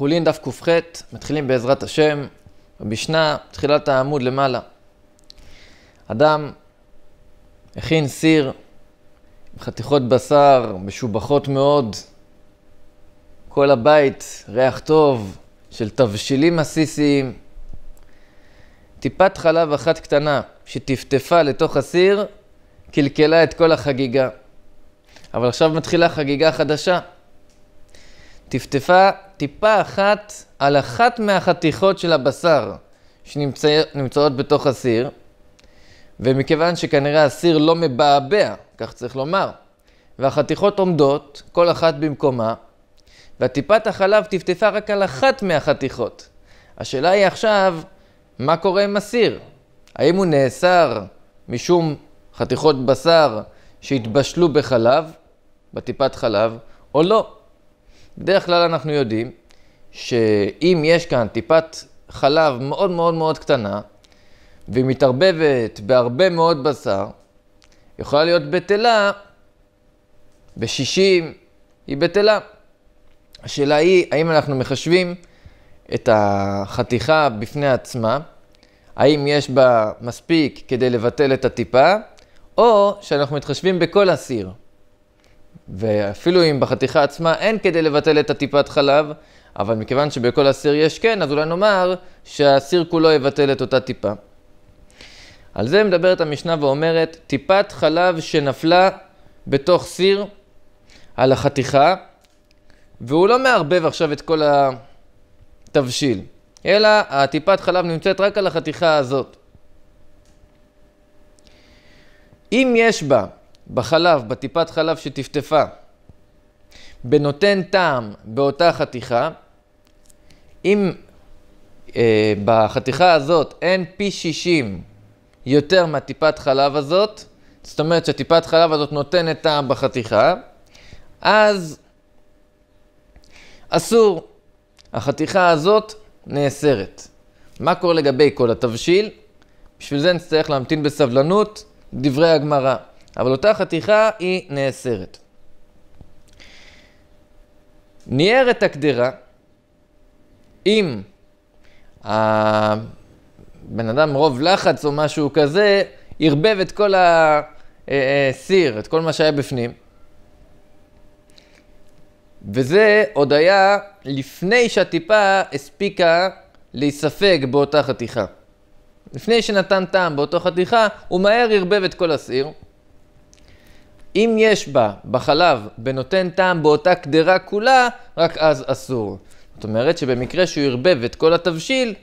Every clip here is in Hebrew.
חולין דף ק"ח, מתחילים בעזרת השם, במשנה, תחילת העמוד למעלה. אדם הכין סיר עם חתיכות בשר, משובחות מאוד, כל הבית ריח טוב של תבשילים עסיסיים. טיפת חלב אחת קטנה שטפטפה לתוך הסיר, קלקלה את כל החגיגה. אבל עכשיו מתחילה חגיגה חדשה. טפטפה טיפה אחת על אחת מהחתיכות של הבשר שנמצאות בתוך הסיר, ומכיוון שכנראה הסיר לא מבעבע, כך צריך לומר, והחתיכות עומדות, כל אחת במקומה, וטיפת החלב טפטפה רק על אחת מהחתיכות. השאלה היא עכשיו, מה קורה עם הסיר? האם הוא נאסר משום חתיכות בשר שהתבשלו בחלב, בטיפת חלב, או לא? בדרך כלל אנחנו יודעים שאם יש כאן טיפת חלב מאוד מאוד מאוד קטנה, והיא מתערבבת בהרבה מאוד בשר, יכולה להיות בטלה, ב-60 היא בטלה. השאלה היא, האם אנחנו מחשבים את החתיכה בפני עצמה, האם יש בה מספיק כדי לבטל את הטיפה, או שאנחנו מתחשבים בכל הסיר. ואפילו אם בחתיכה עצמה אין כדי לבטל את הטיפת חלב, אבל מכיוון שבכל הסיר יש כן, אז אולי נאמר שהסיר כולו יבטל את אותה טיפה. על זה מדברת המשנה ואומרת, טיפת חלב שנפלה בתוך סיר על החתיכה, והוא לא מערבב עכשיו את כל התבשיל, אלא הטיפת חלב נמצאת רק על החתיכה הזאת. אם יש בה בחלב, בטיפת חלב שטפטפה, בנותן טעם באותה חתיכה, אם אה, בחתיכה הזאת אין פי 60 יותר מהטיפת חלב הזאת, זאת אומרת שהטיפת חלב הזאת נותנת טעם בחתיכה, אז אסור. החתיכה הזאת נאסרת. מה קורה לגבי כל התבשיל? בשביל זה נצטרך להמתין בסבלנות דברי הגמרא. אבל אותה חתיכה היא נאסרת. נייר את הקדרה, אם הבן אדם רוב לחץ או משהו כזה, ערבב את כל הסיר, אה, אה, את כל מה שהיה בפנים. וזה עוד היה לפני שהטיפה הספיקה להיספג באותה חתיכה. לפני שנתן טעם באותה חתיכה, הוא מהר ערבב את כל הסיר, אם יש בה, בחלב, בנותן טעם באותה קדרה כולה, רק אז אסור. זאת אומרת שבמקרה שהוא ערבב את כל התבשיל,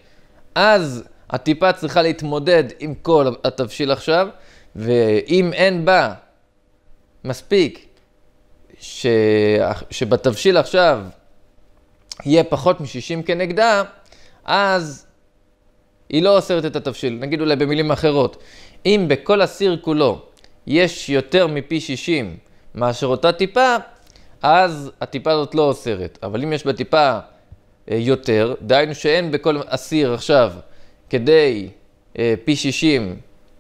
אז הטיפה צריכה להתמודד עם כל התבשיל עכשיו, ואם אין בה מספיק ש... שבתבשיל עכשיו יהיה פחות מ-60 כנגדה, אז היא לא אוסרת את התבשיל. נגיד אולי במילים אחרות, אם בכל הסיר כולו יש יותר מפי 60 מאשר אותה טיפה, אז הטיפה הזאת לא אוסרת. אבל אם יש בטיפה אה, יותר, דהיינו שאין בכל אסיר עכשיו כדי אה, פי 60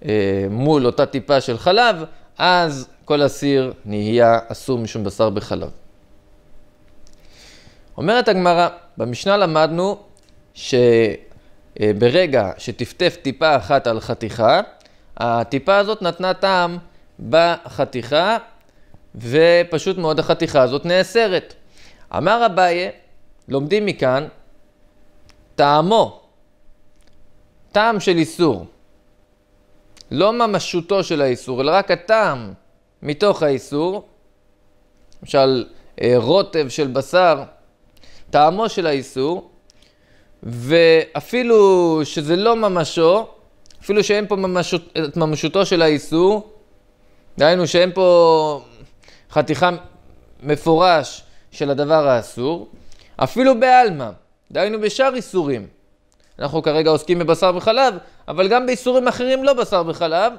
אה, מול אותה טיפה של חלב, אז כל אסיר נהיה אסור משום בשר בחלב. אומרת הגמרא, במשנה למדנו שברגע שטפטף טיפה אחת על חתיכה, הטיפה הזאת נתנה טעם בחתיכה, ופשוט מאוד החתיכה הזאת נאסרת. אמר אביי, לומדים מכאן, טעמו, טעם של איסור. לא ממשותו של האיסור, אלא רק הטעם מתוך האיסור, למשל אה, רוטב של בשר, טעמו של האיסור, ואפילו שזה לא ממשו, אפילו שאין פה ממשות, את ממשותו של האיסור, דהיינו שאין פה חתיכה מפורש של הדבר האסור, אפילו בעלמא, דהיינו בשאר איסורים. אנחנו כרגע עוסקים בבשר וחלב, אבל גם באיסורים אחרים לא בשר וחלב.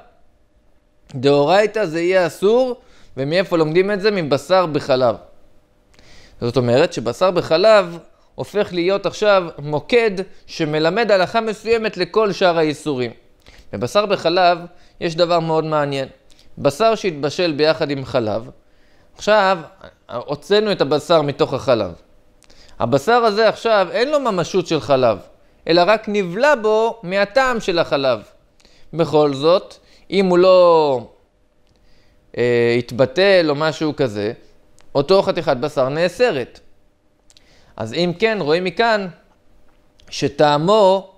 דאורייתא זה יהיה אסור, ומאיפה לומדים את זה? מבשר בחלב. זאת אומרת שבשר בחלב הופך להיות עכשיו מוקד שמלמד הלכה מסוימת לכל שאר האיסורים. בבשר בחלב יש דבר מאוד מעניין. בשר שהתבשל ביחד עם חלב, עכשיו הוצאנו את הבשר מתוך החלב. הבשר הזה עכשיו אין לו ממשות של חלב, אלא רק נבלע בו מהטעם של החלב. בכל זאת, אם הוא לא אה, התבטל או משהו כזה, אותו חתיכת בשר נאסרת. אז אם כן, רואים מכאן שטעמו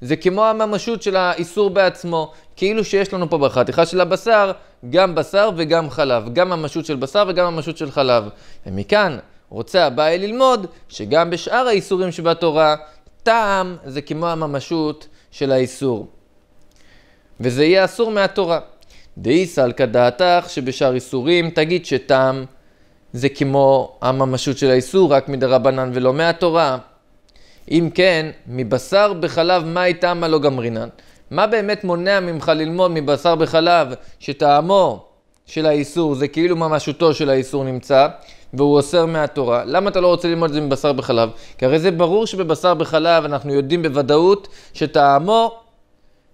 זה כמו הממשות של האיסור בעצמו, כאילו שיש לנו פה בחתיכה של הבשר, גם בשר וגם חלב, גם ממשות של בשר וגם ממשות של חלב. ומכאן רוצה הבעיה ללמוד שגם בשאר האיסורים שבתורה, טעם זה כמו הממשות של האיסור. וזה יהיה אסור מהתורה. דאי סלקא דעתך שבשאר איסורים תגיד שטעם זה כמו הממשות של האיסור, רק מדרבנן ולא מהתורה. אם כן, מבשר בחלב מה איתה מה לא גמרינן? מה באמת מונע ממך ללמוד מבשר בחלב שטעמו של האיסור זה כאילו ממשותו של האיסור נמצא והוא אוסר מהתורה? למה אתה לא רוצה ללמוד את זה מבשר בחלב? כי הרי זה ברור שבבשר בחלב אנחנו יודעים בוודאות שטעמו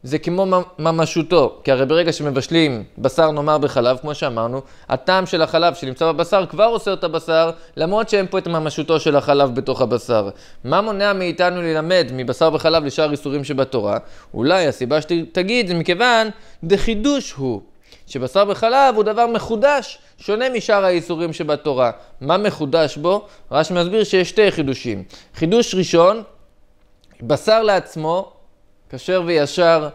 זה כמו ממשותו, כי הרי ברגע שמבשלים בשר נאמר בחלב, כמו שאמרנו, הטעם של החלב שנמצא בבשר כבר עושה את הבשר, למרות שאין פה את ממשותו של החלב בתוך הבשר. מה מונע מאיתנו ללמד מבשר וחלב לשאר איסורים שבתורה? אולי הסיבה שתגיד זה מכיוון דחידוש הוא. שבשר וחלב הוא דבר מחודש, שונה משאר האיסורים שבתורה. מה מחודש בו? רש"י מסביר שיש שתי חידושים. חידוש ראשון, בשר לעצמו כשר וישר,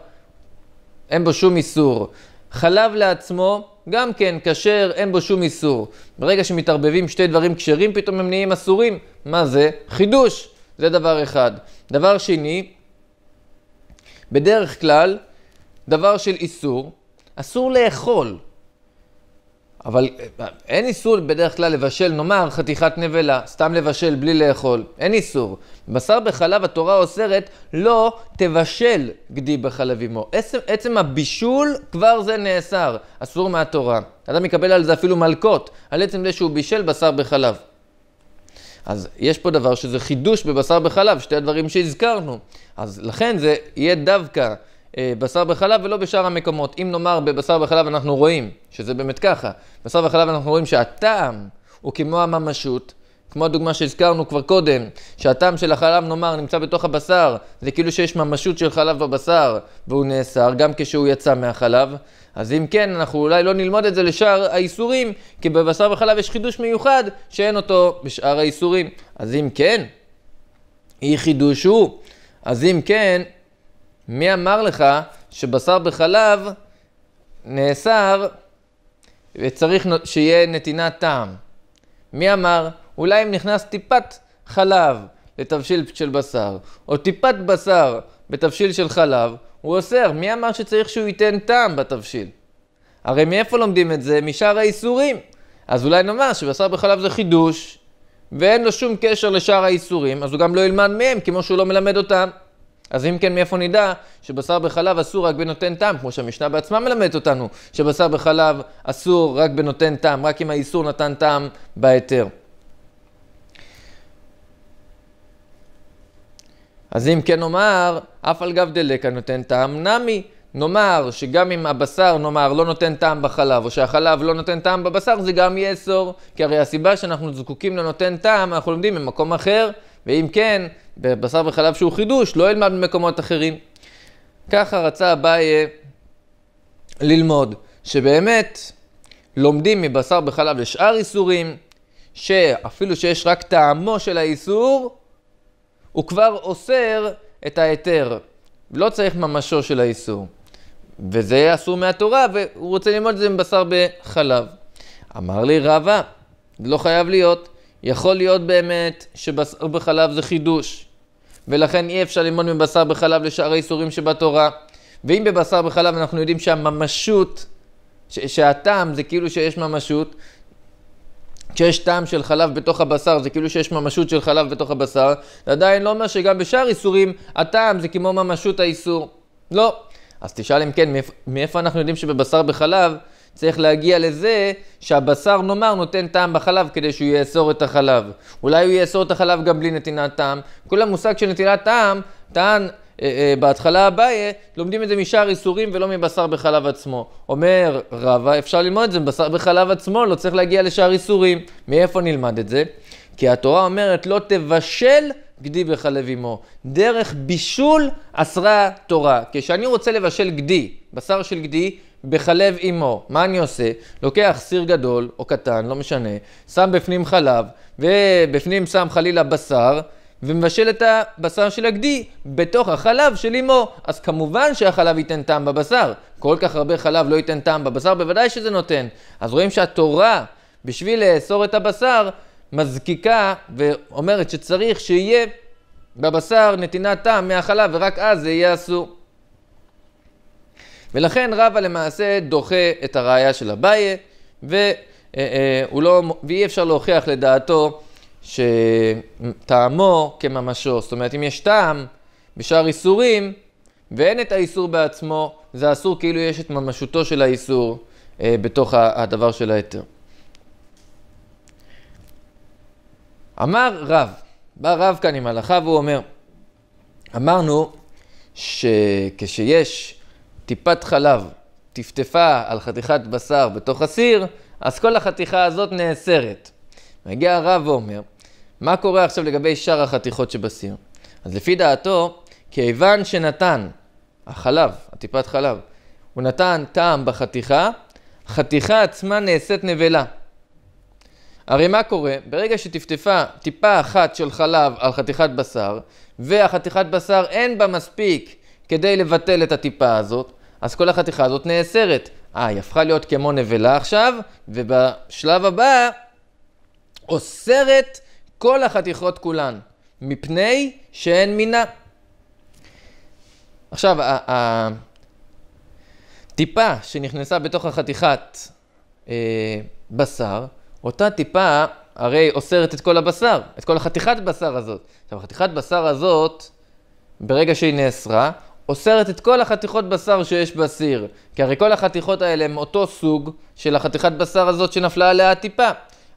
אין בו שום איסור. חלב לעצמו, גם כן כשר, אין בו שום איסור. ברגע שמתערבבים שתי דברים כשרים, פתאום הם נהיים אסורים. מה זה? חידוש. זה דבר אחד. דבר שני, בדרך כלל, דבר של איסור, אסור לאכול. אבל אה, אין איסור בדרך כלל לבשל, נאמר, חתיכת נבלה, סתם לבשל בלי לאכול, אין איסור. בשר בחלב התורה אוסרת, לא תבשל גדי בחלב עמו. עצם, עצם הבישול, כבר זה נאסר, אסור מהתורה. אדם יקבל על זה אפילו מלקות, על עצם זה שהוא בישל בשר בחלב. אז יש פה דבר שזה חידוש בבשר בחלב, שתי הדברים שהזכרנו. אז לכן זה יהיה דווקא אה, בשר בחלב ולא בשאר המקומות. אם נאמר בבשר בחלב אנחנו רואים, שזה באמת ככה, בשר בחלב אנחנו רואים שהטעם הוא כמו הממשות, כמו הדוגמה שהזכרנו כבר קודם, שהטעם של החלב נאמר נמצא בתוך הבשר, זה כאילו שיש ממשות של חלב בבשר והוא נאסר גם כשהוא יצא מהחלב. אז אם כן, אנחנו אולי לא נלמוד את זה לשאר האיסורים, כי בבשר וחלב יש חידוש מיוחד שאין אותו בשאר האיסורים. אז אם כן, אי חידוש הוא. אז אם כן, מי אמר לך שבשר בחלב נאסר וצריך שיהיה נתינת טעם? מי אמר? אולי אם נכנס טיפת חלב לתבשיל של בשר, או טיפת בשר בתבשיל של חלב, הוא אוסר. מי אמר שצריך שהוא ייתן טעם בתבשיל? הרי מאיפה לומדים את זה? משאר האיסורים. אז אולי נאמר שבשר בחלב זה חידוש, ואין לו שום קשר לשאר האיסורים, אז הוא גם לא ילמד מהם, כמו שהוא לא מלמד אותם. אז אם כן, מאיפה נדע שבשר בחלב אסור רק בנותן טעם, כמו שהמשנה בעצמה מלמדת אותנו, שבשר בחלב אסור רק בנותן טעם, רק אם האיסור נתן טעם בהיתר. אז אם כן נאמר, אף על גב דלקה נותן טעם נמי. נאמר שגם אם הבשר, נאמר, לא נותן טעם בחלב, או שהחלב לא נותן טעם בבשר, זה גם יהיה אסור. כי הרי הסיבה שאנחנו זקוקים לנותן טעם, אנחנו לומדים ממקום אחר, ואם כן, בבשר וחלב שהוא חידוש, לא ילמד במקומות אחרים. ככה רצה אביי ללמוד, שבאמת לומדים מבשר וחלב לשאר איסורים, שאפילו שיש רק טעמו של האיסור, הוא כבר אוסר את ההיתר. לא צריך ממשו של האיסור. וזה אסור מהתורה, והוא רוצה ללמוד את זה מבשר בחלב. אמר לי רבא, לא חייב להיות. יכול להיות באמת שבשר בחלב זה חידוש, ולכן אי אפשר ללמוד מבשר בחלב לשאר האיסורים שבתורה. ואם בבשר בחלב אנחנו יודעים שהממשות, ש- שהטעם זה כאילו שיש ממשות, כשיש טעם של חלב בתוך הבשר, זה כאילו שיש ממשות של חלב בתוך הבשר, זה עדיין לא אומר שגם בשאר איסורים, הטעם זה כמו ממשות האיסור. לא. אז תשאל אם כן, מאיפה אנחנו יודעים שבבשר בחלב צריך להגיע לזה שהבשר, נאמר, נותן טעם בחלב כדי שהוא יאסור את החלב. אולי הוא יאסור את החלב גם בלי נתינת טעם. כל המושג של נתינת טעם, טען אה, אה, בהתחלה אביי, לומדים את זה משאר איסורים ולא מבשר בחלב עצמו. אומר רבא, אפשר ללמוד את זה מבשר בחלב עצמו, לא צריך להגיע לשאר איסורים. מאיפה נלמד את זה? כי התורה אומרת, לא תבשל גדי בחלב אמו. דרך בישול אסרה תורה. כשאני רוצה לבשל גדי, בשר של גדי, בחלב אימו. מה אני עושה? לוקח סיר גדול או קטן, לא משנה, שם בפנים חלב, ובפנים שם חלילה בשר, ומבשל את הבשר של הגדי בתוך החלב של אימו. אז כמובן שהחלב ייתן טעם בבשר. כל כך הרבה חלב לא ייתן טעם בבשר, בוודאי שזה נותן. אז רואים שהתורה, בשביל לאסור את הבשר, מזקיקה ואומרת שצריך שיהיה בבשר נתינת טעם מהחלב, ורק אז זה יהיה אסור. ולכן רבא למעשה דוחה את הראייה של אביי, אה, אה לא, ואי אפשר להוכיח לדעתו שטעמו כממשו. זאת אומרת, אם יש טעם בשאר איסורים, ואין את האיסור בעצמו, זה אסור כאילו יש את ממשותו של האיסור אה, בתוך הדבר של ההיתר. אמר רב, בא רב כאן עם הלכה והוא אומר, אמרנו שכשיש טיפת חלב טפטפה על חתיכת בשר בתוך הסיר, אז כל החתיכה הזאת נאסרת. מגיע הרב ואומר, מה קורה עכשיו לגבי שאר החתיכות שבסיר? אז לפי דעתו, כיוון שנתן החלב, הטיפת חלב, הוא נתן טעם בחתיכה, החתיכה עצמה נעשית נבלה. הרי מה קורה? ברגע שטפטפה טיפה אחת של חלב על חתיכת בשר, והחתיכת בשר אין בה מספיק כדי לבטל את הטיפה הזאת, אז כל החתיכה הזאת נאסרת. אה, היא הפכה להיות כמו נבלה עכשיו, ובשלב הבא אוסרת כל החתיכות כולן, מפני שאין מינה. עכשיו, הטיפה שנכנסה בתוך החתיכת אה, בשר, אותה טיפה הרי אוסרת את כל הבשר, את כל החתיכת בשר הזאת. עכשיו, החתיכת בשר הזאת, ברגע שהיא נאסרה, אוסרת את כל החתיכות בשר שיש בסיר. כי הרי כל החתיכות האלה הם אותו סוג של החתיכת בשר הזאת שנפלה עליה הטיפה.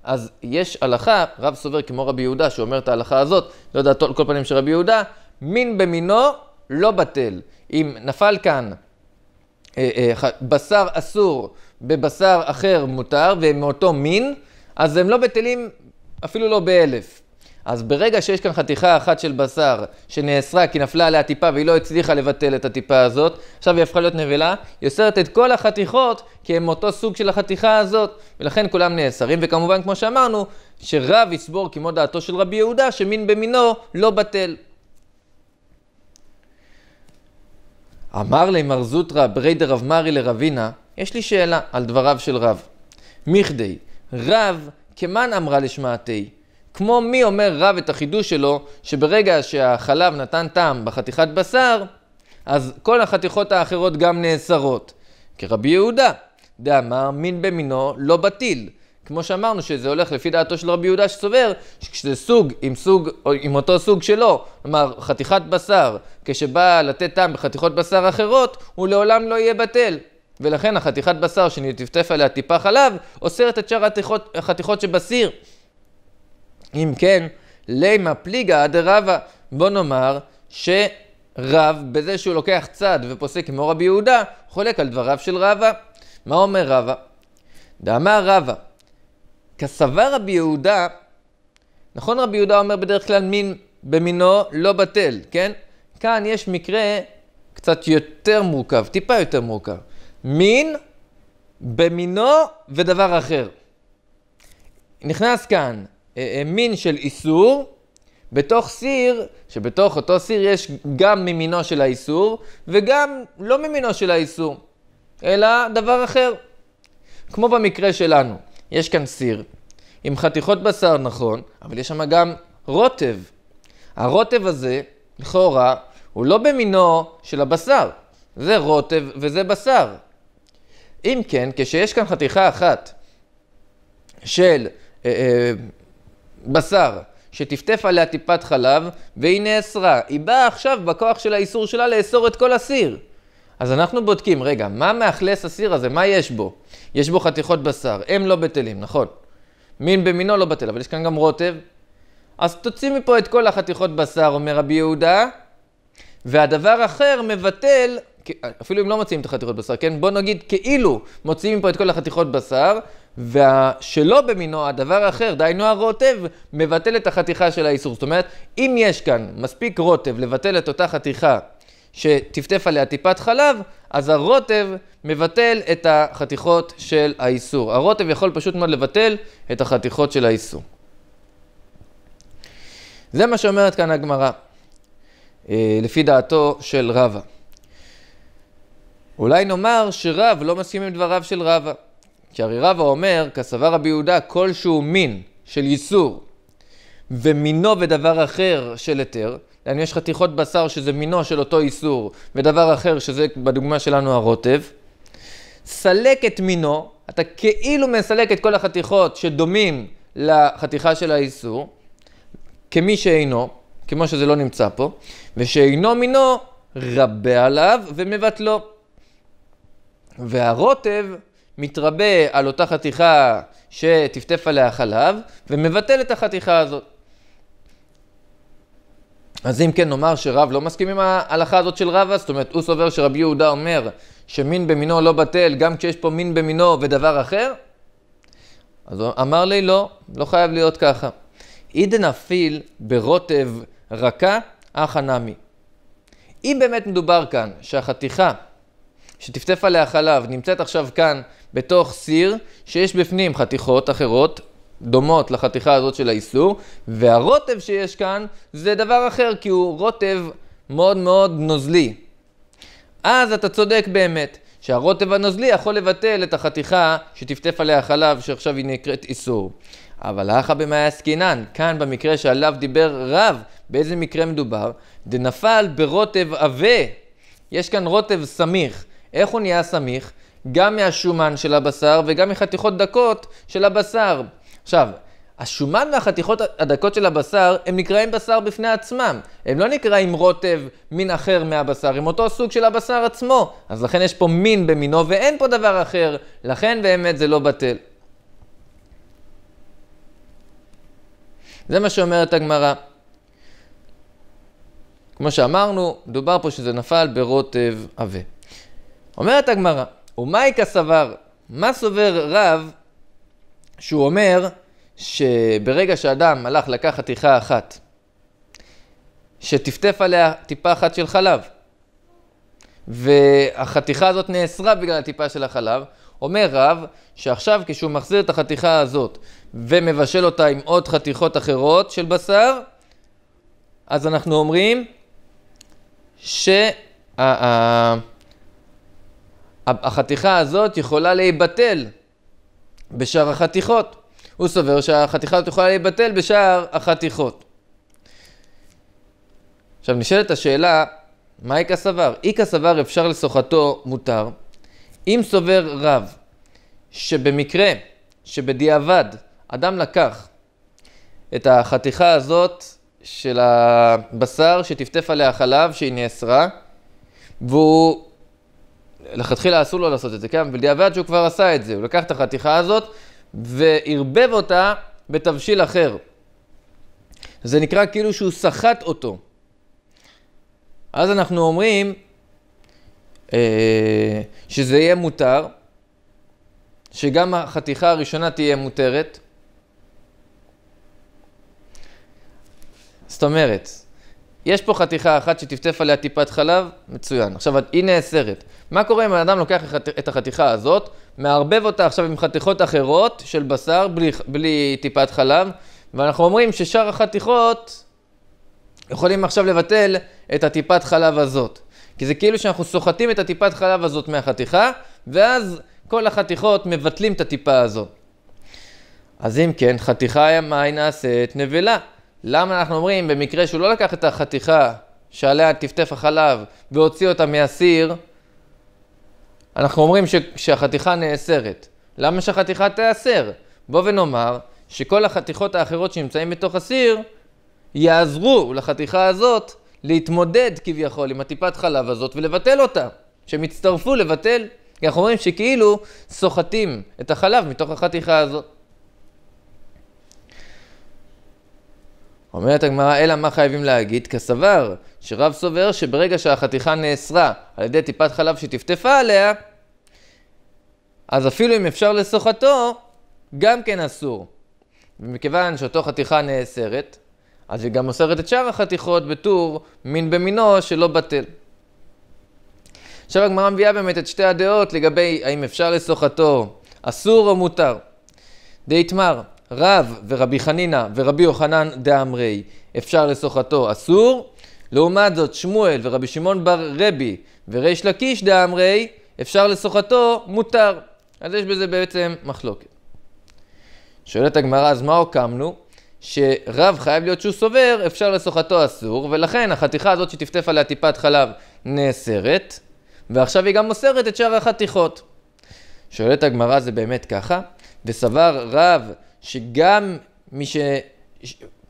אז יש הלכה, רב סובר כמו רבי יהודה שאומר את ההלכה הזאת, לא דעתו על כל פנים של רבי יהודה, מין במינו לא בטל. אם נפל כאן אה, אה, בשר אסור בבשר אחר מותר, והם מאותו מין, אז הם לא בטלים אפילו לא באלף. אז ברגע שיש כאן חתיכה אחת של בשר שנאסרה כי נפלה עליה טיפה והיא לא הצליחה לבטל את הטיפה הזאת, עכשיו היא הפכה להיות נבלה, היא אוסרת את כל החתיכות כי הם אותו סוג של החתיכה הזאת, ולכן כולם נאסרים, וכמובן כמו שאמרנו, שרב יסבור כמו דעתו של רבי יהודה, שמין במינו לא בטל. אמר לי מר זוטרא ברי דרב מרי לרבינה, יש לי שאלה על דבריו של רב. מכדי, רב כמן אמרה לשמעתי, כמו מי אומר רב את החידוש שלו, שברגע שהחלב נתן טעם בחתיכת בשר, אז כל החתיכות האחרות גם נאסרות. כרבי יהודה, דאמר מין במינו לא בטיל. כמו שאמרנו שזה הולך לפי דעתו של רבי יהודה שסובר, שכשזה סוג עם סוג, עם אותו סוג שלו, כלומר חתיכת בשר, כשבא לתת טעם בחתיכות בשר אחרות, הוא לעולם לא יהיה בטל. ולכן החתיכת בשר שנטפטף עליה טיפה חלב, אוסרת את שאר החתיכות שבסיר. אם כן, לימה פליגה דרבה, בוא נאמר שרב, בזה שהוא לוקח צד ופוסק כמו רבי יהודה, חולק על דבריו של רבא. מה אומר רבא? דאמר רבא, כסבר רבי יהודה, נכון רבי יהודה אומר בדרך כלל מין במינו לא בטל, כן? כאן יש מקרה קצת יותר מורכב, טיפה יותר מורכב. מין במינו ודבר אחר. נכנס כאן אה, אה, מין של איסור בתוך סיר, שבתוך אותו סיר יש גם ממינו של האיסור וגם לא ממינו של האיסור, אלא דבר אחר. כמו במקרה שלנו, יש כאן סיר עם חתיכות בשר, נכון, אבל יש שם גם רוטב. הרוטב הזה, לכאורה, הוא לא במינו של הבשר. זה רוטב וזה בשר. אם כן, כשיש כאן חתיכה אחת של אה, אה, בשר, שטפטף עליה טיפת חלב, והיא נאסרה. היא באה עכשיו בכוח של האיסור שלה לאסור את כל הסיר. אז אנחנו בודקים, רגע, מה מאכלס הסיר הזה? מה יש בו? יש בו חתיכות בשר, הם לא בטלים, נכון. מין במינו לא בטל, אבל יש כאן גם רוטב. אז תוציא מפה את כל החתיכות בשר, אומר רבי יהודה, והדבר אחר מבטל, אפילו אם לא מוציאים את החתיכות בשר, כן? בוא נגיד כאילו מוציאים מפה את כל החתיכות בשר, והשלא במינו, הדבר האחר, דהיינו הרוטב, מבטל את החתיכה של האיסור. זאת אומרת, אם יש כאן מספיק רוטב לבטל את אותה חתיכה שטפטף עליה טיפת חלב, אז הרוטב מבטל את החתיכות של האיסור. הרוטב יכול פשוט מאוד לבטל את החתיכות של האיסור. זה מה שאומרת כאן הגמרא, אה, לפי דעתו של רבא. אולי נאמר שרב לא מסכים עם דבריו של רבא. שהרי רבא אומר, כסבר רבי יהודה, כלשהו מין של איסור ומינו ודבר אחר של היתר, אם יש חתיכות בשר שזה מינו של אותו איסור ודבר אחר שזה בדוגמה שלנו הרוטב, סלק את מינו, אתה כאילו מסלק את כל החתיכות שדומים לחתיכה של האיסור, כמי שאינו, כמו שזה לא נמצא פה, ושאינו מינו, רבה עליו ומבטלו. והרוטב מתרבה על אותה חתיכה שטפטף עליה חלב, ומבטל את החתיכה הזאת. אז אם כן נאמר שרב לא מסכים עם ההלכה הזאת של רבא, זאת אומרת, הוא סובר שרבי יהודה אומר שמין במינו לא בטל גם כשיש פה מין במינו ודבר אחר, אז הוא אמר לי, לא, לא חייב להיות ככה. עידן אפיל ברוטב רכה, אך הנמי. אם באמת מדובר כאן שהחתיכה שטפטף עליה חלב, נמצאת עכשיו כאן בתוך סיר, שיש בפנים חתיכות אחרות, דומות לחתיכה הזאת של האיסור, והרוטב שיש כאן זה דבר אחר, כי הוא רוטב מאוד מאוד נוזלי. אז אתה צודק באמת, שהרוטב הנוזלי יכול לבטל את החתיכה שטפטף עליה חלב, שעכשיו היא נקראת איסור. אבל האחא במאי עסקינן, כאן במקרה שעליו דיבר רב, באיזה מקרה מדובר? דנפל ברוטב עבה. יש כאן רוטב סמיך. איך הוא נהיה סמיך? גם מהשומן של הבשר וגם מחתיכות דקות של הבשר. עכשיו, השומן והחתיכות הדקות של הבשר, הם נקראים בשר בפני עצמם. הם לא נקראים רוטב מין אחר מהבשר, הם אותו סוג של הבשר עצמו. אז לכן יש פה מין במינו ואין פה דבר אחר, לכן באמת זה לא בטל. זה מה שאומרת הגמרא. כמו שאמרנו, דובר פה שזה נפל ברוטב עבה. אומרת הגמרא, ומייקה סבר, מה סובר רב שהוא אומר שברגע שאדם הלך לקחת חתיכה אחת, שטפטף עליה טיפה אחת של חלב, והחתיכה הזאת נאסרה בגלל הטיפה של החלב, אומר רב שעכשיו כשהוא מחזיר את החתיכה הזאת ומבשל אותה עם עוד חתיכות אחרות של בשר, אז אנחנו אומרים שה... החתיכה הזאת יכולה להיבטל בשאר החתיכות. הוא סובר שהחתיכה הזאת יכולה להיבטל בשאר החתיכות. עכשיו נשאלת השאלה, מה איכא סבר? איכא סבר אפשר לסוחתו מותר. אם סובר רב שבמקרה שבדיעבד אדם לקח את החתיכה הזאת של הבשר שטפטף עליה חלב שהיא נאסרה והוא לכתחילה אסור לו לעשות את זה, כן? בדיעבד שהוא כבר עשה את זה, הוא לקח את החתיכה הזאת וערבב אותה בתבשיל אחר. זה נקרא כאילו שהוא סחט אותו. אז אנחנו אומרים אה, שזה יהיה מותר, שגם החתיכה הראשונה תהיה מותרת. זאת אומרת, יש פה חתיכה אחת שטפטף עליה טיפת חלב, מצוין. עכשיו, היא נאסרת. מה קורה אם האדם לוקח את החתיכה הזאת, מערבב אותה עכשיו עם חתיכות אחרות של בשר בלי, בלי טיפת חלב, ואנחנו אומרים ששאר החתיכות יכולים עכשיו לבטל את הטיפת חלב הזאת. כי זה כאילו שאנחנו סוחטים את הטיפת חלב הזאת מהחתיכה, ואז כל החתיכות מבטלים את הטיפה הזאת. אז אם כן, חתיכה מהי נעשית נבלה. למה אנחנו אומרים, במקרה שהוא לא לקח את החתיכה שעליה טפטף החלב והוציא אותה מהסיר, אנחנו אומרים ש, שהחתיכה נאסרת. למה שהחתיכה תיאסר? בוא ונאמר שכל החתיכות האחרות שנמצאים בתוך הסיר יעזרו לחתיכה הזאת להתמודד כביכול עם הטיפת חלב הזאת ולבטל אותה. שהם יצטרפו לבטל, כי אנחנו אומרים שכאילו סוחטים את החלב מתוך החתיכה הזאת. אומרת הגמרא, אלא מה חייבים להגיד? כסבר, שרב סובר שברגע שהחתיכה נאסרה על ידי טיפת חלב שטפטפה עליה, אז אפילו אם אפשר לסוחתו, גם כן אסור. ומכיוון שאותו חתיכה נאסרת, אז היא גם אוסרת את שאר החתיכות בטור מין במינו שלא בטל. עכשיו הגמרא מביאה באמת את שתי הדעות לגבי האם אפשר לסוחתו, אסור או מותר. דאיתמר, רב ורבי חנינא ורבי יוחנן דאמרי, אפשר לשוחתו אסור. לעומת זאת, שמואל ורבי שמעון בר רבי וריש לקיש דאמרי, אפשר לשוחתו מותר. אז יש בזה בעצם מחלוקת. שואלת הגמרא, אז מה הוקמנו? שרב חייב להיות שהוא סובר, אפשר לשוחתו אסור, ולכן החתיכה הזאת שטפטף עליה טיפת חלב נאסרת, ועכשיו היא גם מוסרת את שאר החתיכות. שואלת הגמרא, זה באמת ככה? וסבר רב שגם מי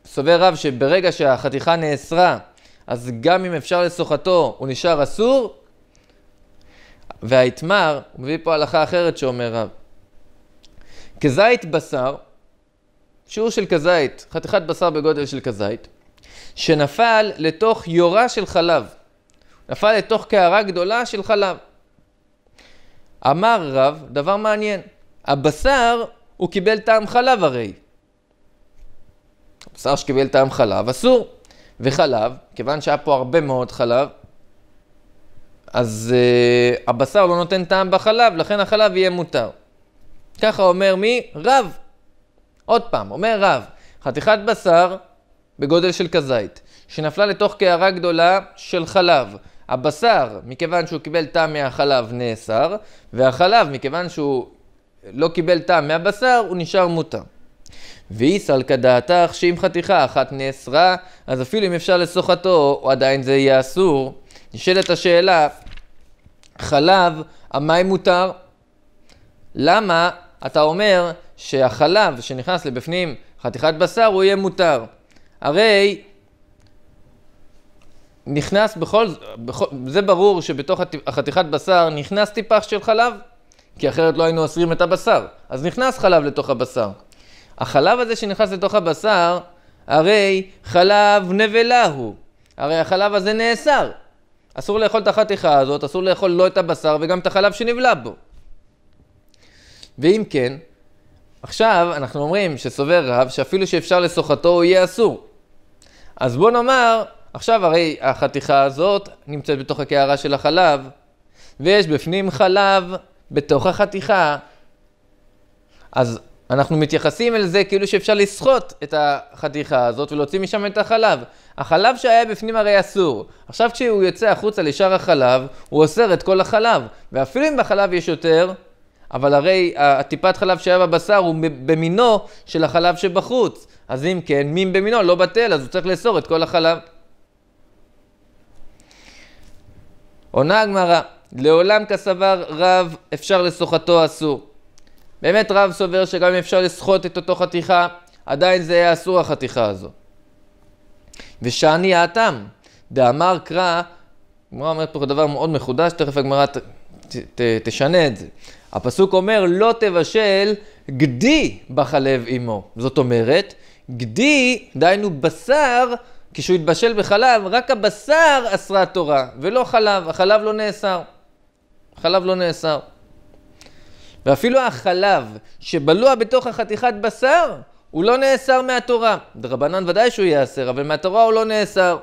שסובר רב שברגע שהחתיכה נאסרה, אז גם אם אפשר לסוחתו, הוא נשאר אסור. והאתמר, הוא מביא פה הלכה אחרת שאומר רב. כזית בשר, שיעור של כזית, חתיכת בשר בגודל של כזית, שנפל לתוך יורה של חלב. נפל לתוך קערה גדולה של חלב. אמר רב, דבר מעניין, הבשר הוא קיבל טעם חלב הרי. בשר שקיבל טעם חלב אסור. וחלב, כיוון שהיה פה הרבה מאוד חלב, אז uh, הבשר לא נותן טעם בחלב, לכן החלב יהיה מותר. ככה אומר מי? רב. עוד פעם, אומר רב, חתיכת בשר בגודל של כזית, שנפלה לתוך קערה גדולה של חלב. הבשר, מכיוון שהוא קיבל טעם מהחלב, נאסר, והחלב, מכיוון שהוא לא קיבל טעם מהבשר, הוא נשאר מותר. ואיסל כדעתך שאם חתיכה אחת נאסרה, אז אפילו אם אפשר לשוחתו, עדיין זה יהיה אסור. נשאלת השאלה, חלב, המים מותר? למה אתה אומר שהחלב שנכנס לבפנים חתיכת בשר, הוא יהיה מותר? הרי נכנס בכל, בכל זה ברור שבתוך החתיכת בשר נכנס טיפח של חלב. כי אחרת לא היינו אוסרים את הבשר. אז נכנס חלב לתוך הבשר. החלב הזה שנכנס לתוך הבשר, הרי חלב נבלה הוא. הרי החלב הזה נאסר. אסור לאכול את החתיכה הזאת, אסור לאכול לא את הבשר וגם את החלב שנבלע בו. ואם כן, עכשיו אנחנו אומרים שסובר רב שאפילו שאפשר לסוחתו הוא יהיה אסור. אז בוא נאמר, עכשיו הרי החתיכה הזאת נמצאת בתוך הקערה של החלב, ויש בפנים חלב בתוך החתיכה, אז אנחנו מתייחסים אל זה כאילו שאפשר לסחוט את החתיכה הזאת ולהוציא משם את החלב. החלב שהיה בפנים הרי אסור. עכשיו כשהוא יוצא החוצה לשאר החלב, הוא אוסר את כל החלב. ואפילו אם בחלב יש יותר, אבל הרי הטיפת חלב שהיה בבשר הוא במינו של החלב שבחוץ. אז אם כן, מין במינו לא בטל, אז הוא צריך לאסור את כל החלב. עונה הגמרא, לעולם כסבר רב אפשר לסוחתו אסור. באמת רב סובר שגם אם אפשר לסחוט את אותו חתיכה, עדיין זה יהיה אסור החתיכה הזו. ושאני האטם, דאמר קרא, הגמרא אומרת פה דבר מאוד מחודש, תכף הגמרא ת, ת, ת, תשנה את זה. הפסוק אומר, לא תבשל גדי בחלב אמו. זאת אומרת, גדי, דהיינו בשר, כשהוא התבשל בחלב, רק הבשר אסרה תורה, ולא חלב, החלב לא נאסר. חלב לא נאסר. ואפילו החלב שבלוע בתוך החתיכת בשר, הוא לא נאסר מהתורה. דרבנן ודאי שהוא ייאסר, אבל מהתורה הוא לא נאסר.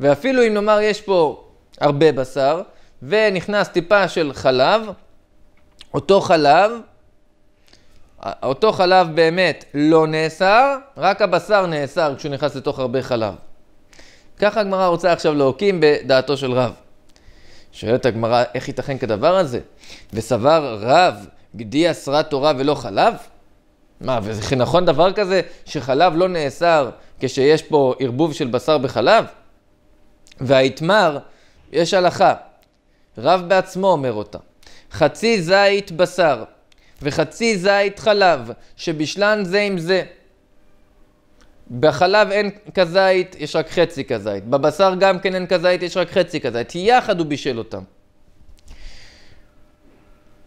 ואפילו אם נאמר יש פה הרבה בשר, ונכנס טיפה של חלב, אותו חלב, אותו חלב באמת לא נאסר, רק הבשר נאסר כשהוא נכנס לתוך הרבה חלב. ככה הגמרא רוצה עכשיו להוקים בדעתו של רב. שואלת הגמרא, איך ייתכן כדבר הזה? וסבר רב, גדי אסרה תורה ולא חלב? מה, וזה נכון דבר כזה שחלב לא נאסר כשיש פה ערבוב של בשר בחלב? והאיתמר, יש הלכה. רב בעצמו אומר אותה. חצי זית בשר וחצי זית חלב, שבשלן זה עם זה. בחלב אין כזית, יש רק חצי כזית. בבשר גם כן אין כזית, יש רק חצי כזית. יחד הוא בישל אותם.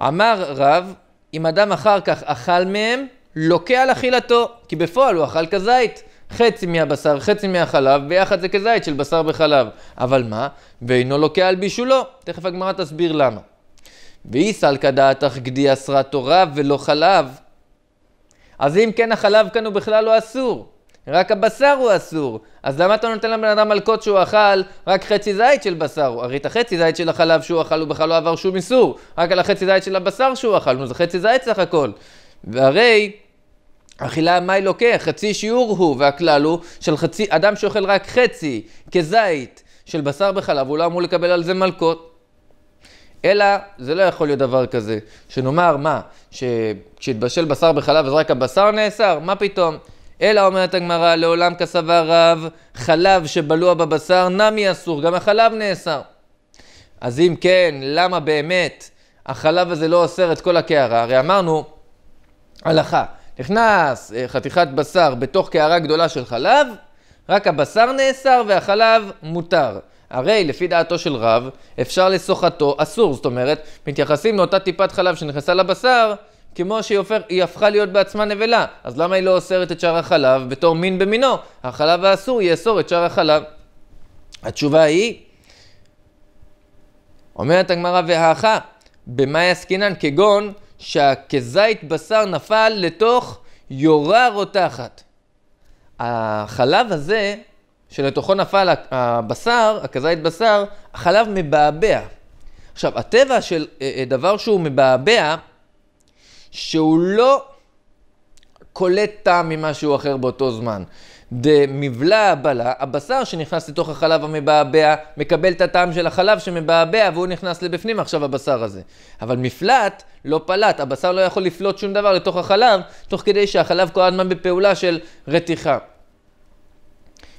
אמר רב, אם אדם אחר כך אכל מהם, לוקה על אכילתו, כי בפועל הוא אכל כזית. חצי מהבשר, חצי מהחלב, ביחד זה כזית של בשר בחלב. אבל מה? ואינו לוקה על בישולו. תכף הגמרא תסביר למה. ואי סלקא דעתך גדי אסרה תורה ולא חלב. אז אם כן החלב כאן הוא בכלל לא אסור. רק הבשר הוא אסור. אז למה אתה נותן לבן אדם מלקות שהוא אכל רק חצי זית של בשר? הרי את החצי זית של החלב שהוא אכל הוא בכלל לא עבר שום איסור. רק על החצי זית של הבשר שהוא אכל, נו זה חצי זית סך הכל. והרי... אכילה מי לוקח, חצי שיעור הוא, והכלל הוא של חצי, אדם שאוכל רק חצי כזית של בשר בחלב, הוא לא אמור לקבל על זה מלקות. אלא זה לא יכול להיות דבר כזה, שנאמר מה, שכשהתבשל בשר בחלב אז רק הבשר נאסר, מה פתאום? אלא אומרת הגמרא, לעולם כסבה רב, חלב שבלוע בבשר נמי אסור, גם החלב נאסר. אז אם כן, למה באמת החלב הזה לא אוסר את כל הקערה? הרי אמרנו, הלכה, נכנס אה, חתיכת בשר בתוך קערה גדולה של חלב, רק הבשר נאסר והחלב מותר. הרי לפי דעתו של רב, אפשר לסוחתו אסור, זאת אומרת, מתייחסים לאותה טיפת חלב שנכנסה לבשר כמו שהיא הופך, הפכה להיות בעצמה נבלה, אז למה היא לא אוסרת את שאר החלב בתור מין במינו? החלב האסור יאסור את שאר החלב. התשובה היא, אומרת הגמרא והאחה, במאי עסקינן כגון שכזית בשר נפל לתוך יורה רותחת. החלב הזה, שלתוכו נפל הבשר, הכזית בשר, החלב מבעבע. עכשיו, הטבע של אה, אה, דבר שהוא מבעבע, שהוא לא קולט טעם ממשהו אחר באותו זמן. דמבלע הבלה, הבשר שנכנס לתוך החלב המבעבע, מקבל את הטעם של החלב שמבעבע והוא נכנס לבפנים עכשיו הבשר הזה. אבל מפלט לא פלט, הבשר לא יכול לפלוט שום דבר לתוך החלב, תוך כדי שהחלב כל הזמן בפעולה של רתיחה.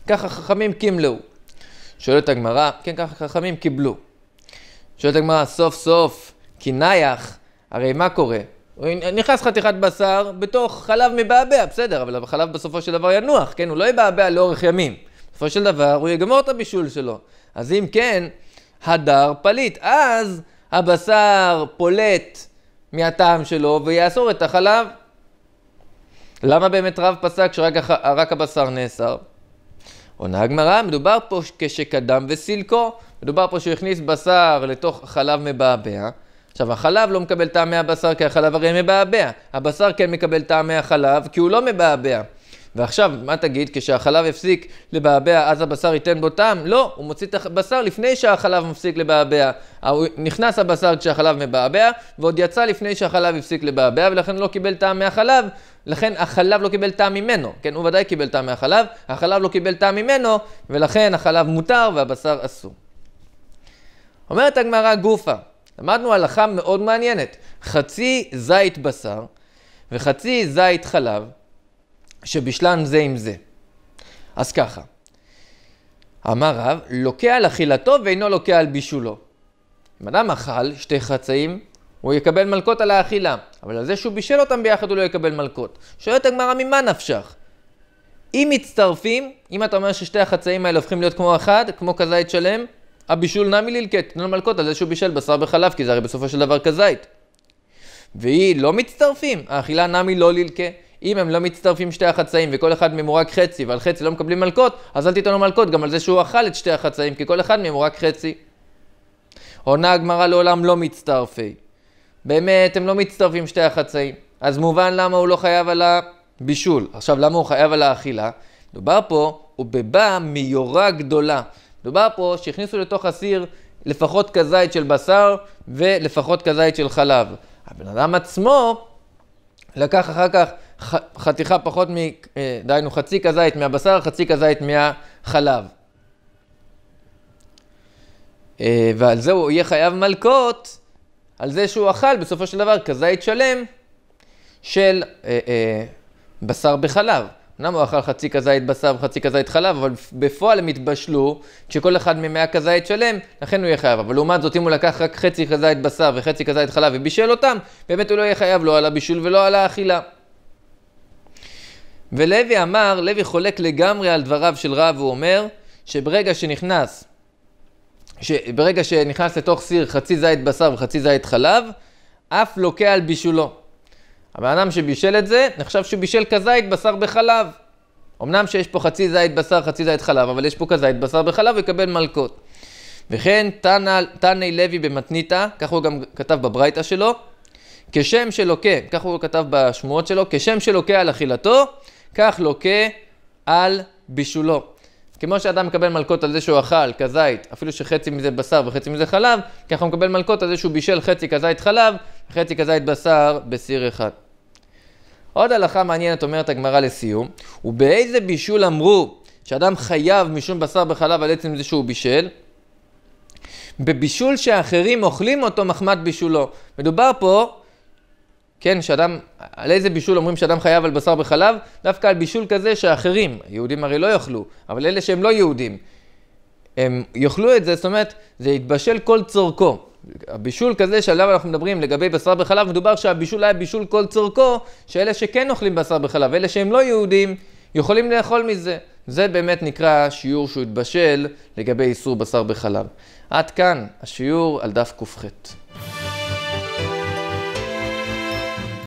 ככה חכמים קימלו. שואלת הגמרא, כן ככה חכמים קיבלו. שואלת הגמרא, סוף סוף, כי נייח, הרי מה קורה? נכנס חתיכת בשר בתוך חלב מבעבע, בסדר, אבל החלב בסופו של דבר ינוח, כן? הוא לא יבעבע לאורך ימים. בסופו של דבר הוא יגמור את הבישול שלו. אז אם כן, הדר פליט. אז הבשר פולט מהטעם שלו ויאסור את החלב. למה באמת רב פסק שרק הח... הבשר נאסר? עונה הגמרא, מדובר פה כשקדם וסילקו. מדובר פה שהוא הכניס בשר לתוך חלב מבעבע. עכשיו, החלב לא מקבל טעם מהבשר, כי החלב הרי מבעבע. הבשר כן מקבל טעם מהחלב, כי הוא לא מבעבע. ועכשיו, מה תגיד? כשהחלב הפסיק לבעבע, אז הבשר ייתן בו טעם? לא, הוא מוציא את הבשר לפני שהחלב מפסיק לבעבע. נכנס הבשר כשהחלב מבעבע, ועוד יצא לפני שהחלב הפסיק לבעבע, ולכן לא קיבל טעם מהחלב. לכן החלב לא קיבל טעם ממנו, כן? הוא ודאי קיבל טעם מהחלב, החלב לא קיבל טעם ממנו, ולכן החלב מותר והבשר אסור. אומרת הגמרא גופה, למדנו הלכה מאוד מעניינת. חצי זית בשר וחצי זית חלב, שבשלן זה עם זה. אז ככה, אמר רב, לוקה על אכילתו ואינו לוקה על בישולו. אם אדם אכל שתי חצאים, הוא יקבל מלקות על האכילה, אבל על זה שהוא בישל אותם ביחד הוא לא יקבל מלקות. שואלת הגמרא, ממה נפשך? אם מצטרפים, אם אתה אומר ששתי החצאים האלה הופכים להיות כמו אחד, כמו כזית שלם, הבישול נמי ללקט, תנו למלכות על זה שהוא בישל בשר בחלב, כי זה הרי בסופו של דבר כזית. והיא לא מצטרפים, האכילה נמי לא ללקה. אם הם לא מצטרפים שתי החצאים וכל אחד מהם הוא רק חצי ועל חצי לא מקבלים מלקות, אז אל תיתן לו מלקות גם על זה שהוא אכל את שתי החצאים, כי כל אחד מהם הוא רק חצי. עונה הגמרא לעולם לא מצטרפי. באמת, הם לא מצטרפים שתי החצאים. אז מובן למה הוא לא חייב על הבישול. עכשיו, למה הוא חייב על האכילה? דובר פה, הוא בבא מיורה גדולה. דובר פה שהכניסו לתוך הסיר לפחות כזית של בשר ולפחות כזית של חלב. הבן אדם עצמו לקח אחר כך חתיכה פחות מ... אה, דהיינו חצי כזית מהבשר, חצי כזית מהחלב. אה, ועל זה הוא יהיה חייב מלקות, על זה שהוא אכל בסופו של דבר כזית שלם של אה, בשר בחלב. אמנם הוא אכל חצי כזית בשר וחצי כזית חלב, אבל בפועל הם התבשלו, כשכל אחד ממאה כזית שלם, לכן הוא יהיה חייב. אבל לעומת זאת, אם הוא לקח רק חצי כזית בשר וחצי כזית חלב ובישל אותם, באמת הוא לא יהיה חייב לא על הבישול ולא על האכילה. ולוי אמר, לוי חולק לגמרי על דבריו של רב, הוא אומר, שברגע שנכנס, שברגע שנכנס לתוך סיר חצי זית בשר וחצי זית חלב, אף לוקה על בישולו. הבן אדם שבישל את זה, נחשב שהוא בישל כזית, בשר בחלב. אמנם שיש פה חצי זית בשר, חצי זית חלב, אבל יש פה כזית בשר בחלב, הוא יקבל מלקות. וכן תנאי לוי במתניתא, כך הוא גם כתב בברייתא שלו, כשם שלוקה, כך הוא כתב בשמועות שלו, כשם שלוקה על אכילתו, כך לוקה על בישולו. כמו שאדם מקבל מלקות על זה שהוא אכל כזית, אפילו שחצי מזה בשר וחצי מזה חלב, ככה הוא מקבל מלקות על זה שהוא בישל חצי כזית חלב וחצי כזית בשר בסיר אחד. עוד הלכה מעניינת אומרת הגמרא לסיום, ובאיזה בישול אמרו שאדם חייב משום בשר בחלב על עצם זה שהוא בישל? בבישול שאחרים אוכלים אותו מחמת בישולו. מדובר פה, כן, שאדם, על איזה בישול אומרים שאדם חייב על בשר בחלב? דווקא על בישול כזה שאחרים, יהודים הרי לא יאכלו, אבל אלה שהם לא יהודים, הם יאכלו את זה, זאת אומרת, זה יתבשל כל צורכו. הבישול כזה שעליו אנחנו מדברים לגבי בשר בחלב, מדובר שהבישול היה בישול כל צורכו, שאלה שכן אוכלים בשר בחלב, אלה שהם לא יהודים, יכולים לאכול מזה. זה באמת נקרא שיעור שהוא התבשל לגבי איסור בשר בחלב. עד כאן השיעור על דף ק"ח.